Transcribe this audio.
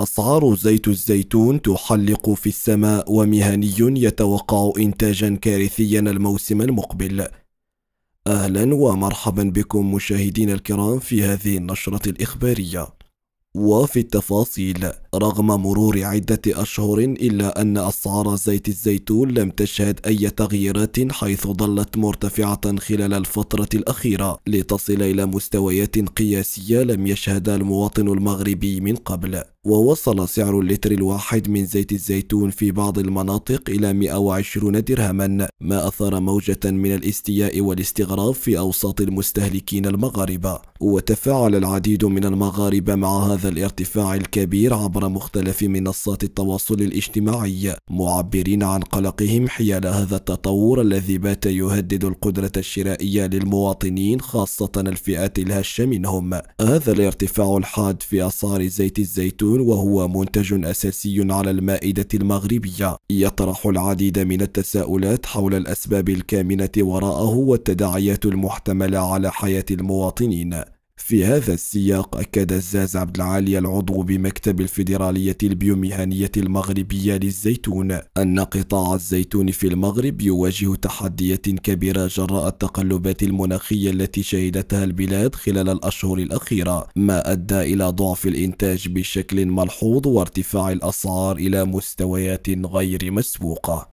أسعار زيت الزيتون تحلق في السماء ومهني يتوقع إنتاجا كارثيا الموسم المقبل أهلا ومرحبا بكم مشاهدين الكرام في هذه النشرة الإخبارية وفي التفاصيل رغم مرور عدة أشهر إلا أن أسعار زيت الزيتون لم تشهد أي تغييرات حيث ظلت مرتفعة خلال الفترة الأخيرة لتصل إلى مستويات قياسية لم يشهدها المواطن المغربي من قبل ووصل سعر اللتر الواحد من زيت الزيتون في بعض المناطق إلى 120 درهما ما أثار موجة من الاستياء والاستغراب في أوساط المستهلكين المغاربة وتفاعل العديد من المغاربة مع هذا الارتفاع الكبير عبر مختلف منصات التواصل الاجتماعي معبرين عن قلقهم حيال هذا التطور الذي بات يهدد القدرة الشرائية للمواطنين خاصة الفئات الهشة منهم هذا الارتفاع الحاد في أسعار زيت الزيتون وهو منتج أساسي على المائدة المغربية يطرح العديد من التساؤلات حول الأسباب الكامنة وراءه والتداعيات المحتملة على حياة المواطنين في هذا السياق أكد الزاز عبد العالي العضو بمكتب الفيدرالية البيومهنية المغربية للزيتون أن قطاع الزيتون في المغرب يواجه تحديات كبيرة جراء التقلبات المناخية التي شهدتها البلاد خلال الأشهر الأخيرة ما أدى إلى ضعف الإنتاج بشكل ملحوظ وارتفاع الأسعار إلى مستويات غير مسبوقة